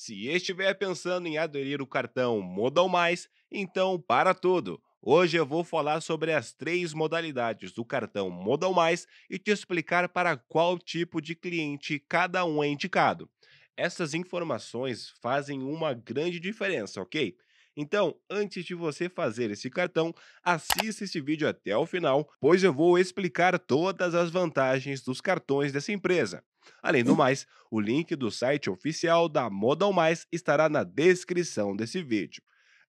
Se estiver pensando em aderir o cartão Modal Mais, então para tudo! Hoje eu vou falar sobre as três modalidades do cartão Modal Mais e te explicar para qual tipo de cliente cada um é indicado. Essas informações fazem uma grande diferença, ok? Então, antes de você fazer esse cartão, assista esse vídeo até o final, pois eu vou explicar todas as vantagens dos cartões dessa empresa. Além do mais, o link do site oficial da Modal Mais estará na descrição desse vídeo.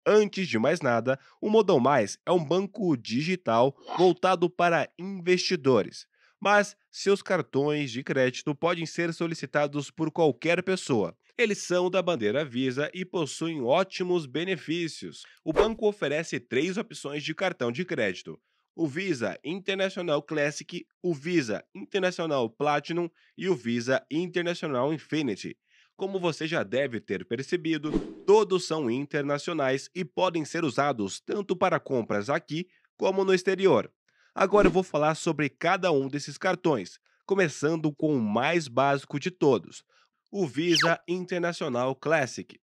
Antes de mais nada, o Modal Mais é um banco digital voltado para investidores, mas seus cartões de crédito podem ser solicitados por qualquer pessoa. Eles são da bandeira Visa e possuem ótimos benefícios. O banco oferece três opções de cartão de crédito: o Visa International Classic, o Visa International Platinum e o Visa International Infinity. Como você já deve ter percebido, todos são internacionais e podem ser usados tanto para compras aqui como no exterior. Agora eu vou falar sobre cada um desses cartões, começando com o mais básico de todos, o Visa International Classic.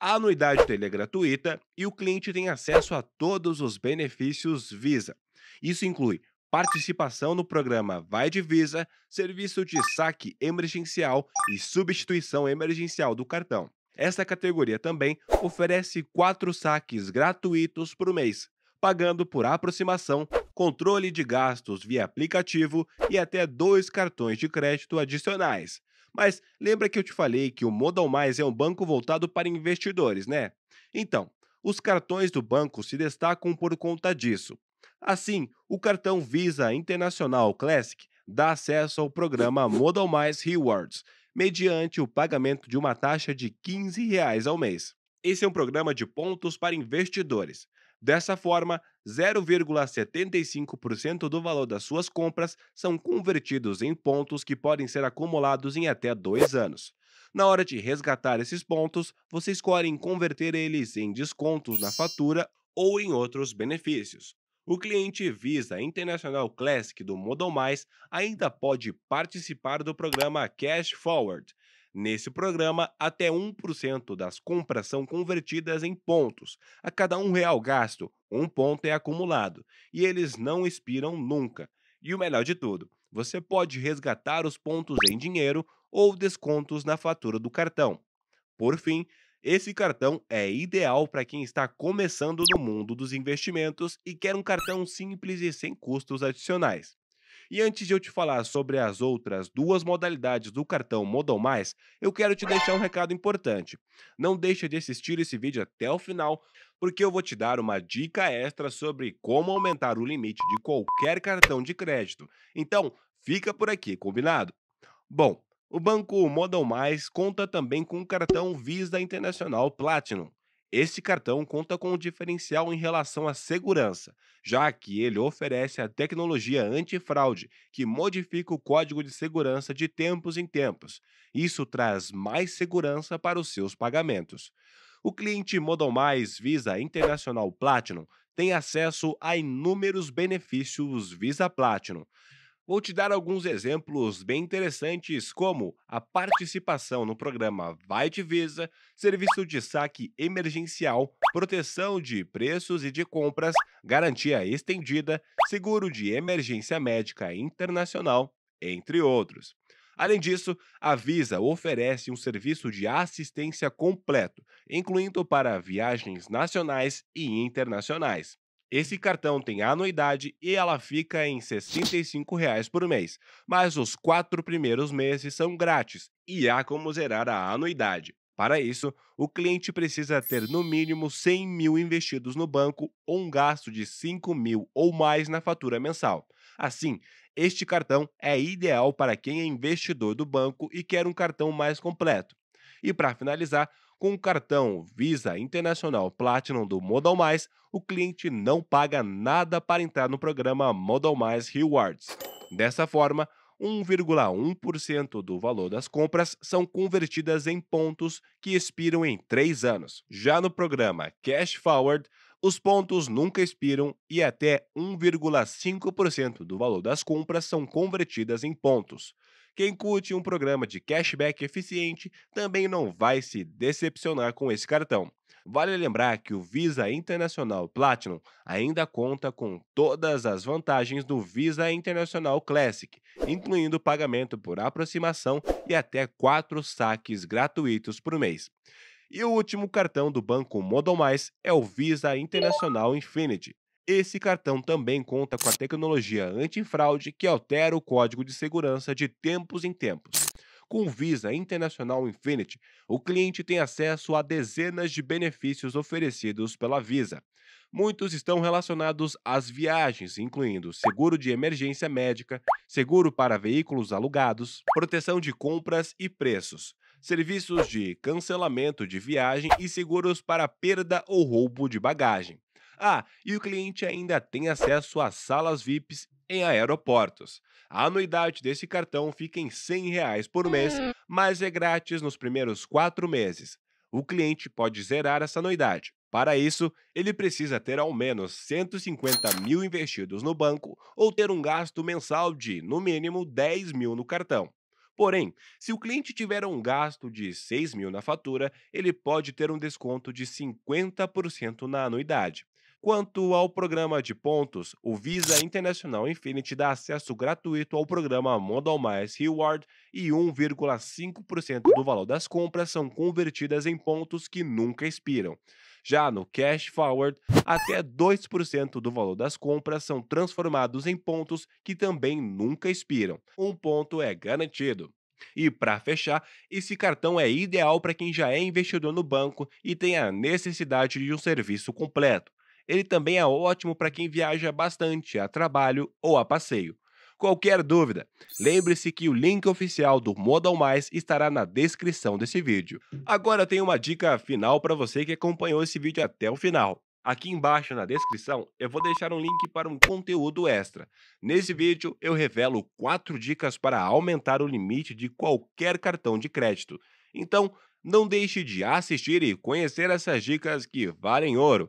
A anuidade dele é gratuita e o cliente tem acesso a todos os benefícios Visa. Isso inclui participação no programa Vai Divisa, serviço de saque emergencial e substituição emergencial do cartão. Esta categoria também oferece quatro saques gratuitos por mês, pagando por aproximação, controle de gastos via aplicativo e até dois cartões de crédito adicionais. Mas lembra que eu te falei que o Modal Mais é um banco voltado para investidores, né? Então, os cartões do banco se destacam por conta disso. Assim, o cartão Visa Internacional Classic dá acesso ao programa Modal Mais Rewards, mediante o pagamento de uma taxa de R$ 15 ao mês. Esse é um programa de pontos para investidores. Dessa forma, 0,75% do valor das suas compras são convertidos em pontos que podem ser acumulados em até dois anos. Na hora de resgatar esses pontos, você escolhe em converter eles em descontos na fatura ou em outros benefícios. O cliente Visa International Classic do Model Mais ainda pode participar do programa Cash Forward. Nesse programa, até 1% das compras são convertidas em pontos. A cada um real gasto, um ponto é acumulado e eles não expiram nunca. E o melhor de tudo, você pode resgatar os pontos em dinheiro ou descontos na fatura do cartão. Por fim, esse cartão é ideal para quem está começando no mundo dos investimentos e quer um cartão simples e sem custos adicionais. E antes de eu te falar sobre as outras duas modalidades do cartão Modal Mais, eu quero te deixar um recado importante. Não deixa de assistir esse vídeo até o final, porque eu vou te dar uma dica extra sobre como aumentar o limite de qualquer cartão de crédito. Então, fica por aqui, combinado? Bom, o banco Model Mais conta também com o cartão Visa Internacional Platinum. Este cartão conta com um diferencial em relação à segurança, já que ele oferece a tecnologia antifraude, que modifica o código de segurança de tempos em tempos. Isso traz mais segurança para os seus pagamentos. O cliente Modal Mais Visa Internacional Platinum tem acesso a inúmeros benefícios Visa Platinum. Vou te dar alguns exemplos bem interessantes, como a participação no programa Vai de Visa, serviço de saque emergencial, proteção de preços e de compras, garantia estendida, seguro de emergência médica internacional, entre outros. Além disso, a Visa oferece um serviço de assistência completo, incluindo para viagens nacionais e internacionais. Esse cartão tem anuidade e ela fica em R$ 65,00 por mês, mas os quatro primeiros meses são grátis e há como zerar a anuidade. Para isso, o cliente precisa ter no mínimo 100 mil investidos no banco ou um gasto de 5 mil ou mais na fatura mensal. Assim, este cartão é ideal para quem é investidor do banco e quer um cartão mais completo. E para finalizar, com o cartão Visa Internacional Platinum do Modal Mais, o cliente não paga nada para entrar no programa Modal Mais Rewards. Dessa forma, 1,1% do valor das compras são convertidas em pontos que expiram em 3 anos. Já no programa Cash Forward, os pontos nunca expiram e até 1,5% do valor das compras são convertidas em pontos. Quem curte um programa de cashback eficiente também não vai se decepcionar com esse cartão. Vale lembrar que o Visa Internacional Platinum ainda conta com todas as vantagens do Visa Internacional Classic, incluindo pagamento por aproximação e até quatro saques gratuitos por mês. E o último cartão do banco Modal Mais é o Visa Internacional Infinity, esse cartão também conta com a tecnologia antifraude que altera o código de segurança de tempos em tempos. Com Visa International Infinity, o cliente tem acesso a dezenas de benefícios oferecidos pela Visa. Muitos estão relacionados às viagens, incluindo seguro de emergência médica, seguro para veículos alugados, proteção de compras e preços, serviços de cancelamento de viagem e seguros para perda ou roubo de bagagem. Ah, e o cliente ainda tem acesso a salas VIPs em aeroportos. A anuidade desse cartão fica em R$ 100 por mês, hum. mas é grátis nos primeiros quatro meses. O cliente pode zerar essa anuidade. Para isso, ele precisa ter ao menos 150 mil investidos no banco ou ter um gasto mensal de, no mínimo, 10 mil no cartão. Porém, se o cliente tiver um gasto de 6 mil na fatura, ele pode ter um desconto de 50% na anuidade. Quanto ao programa de pontos, o Visa International Infinity dá acesso gratuito ao programa Modal Mais Reward e 1,5% do valor das compras são convertidas em pontos que nunca expiram. Já no Cash Forward, até 2% do valor das compras são transformados em pontos que também nunca expiram. Um ponto é garantido. E para fechar, esse cartão é ideal para quem já é investidor no banco e tem a necessidade de um serviço completo. Ele também é ótimo para quem viaja bastante a trabalho ou a passeio. Qualquer dúvida, lembre-se que o link oficial do Modal Mais estará na descrição desse vídeo. Agora tem uma dica final para você que acompanhou esse vídeo até o final. Aqui embaixo na descrição eu vou deixar um link para um conteúdo extra. Nesse vídeo eu revelo 4 dicas para aumentar o limite de qualquer cartão de crédito. Então não deixe de assistir e conhecer essas dicas que valem ouro.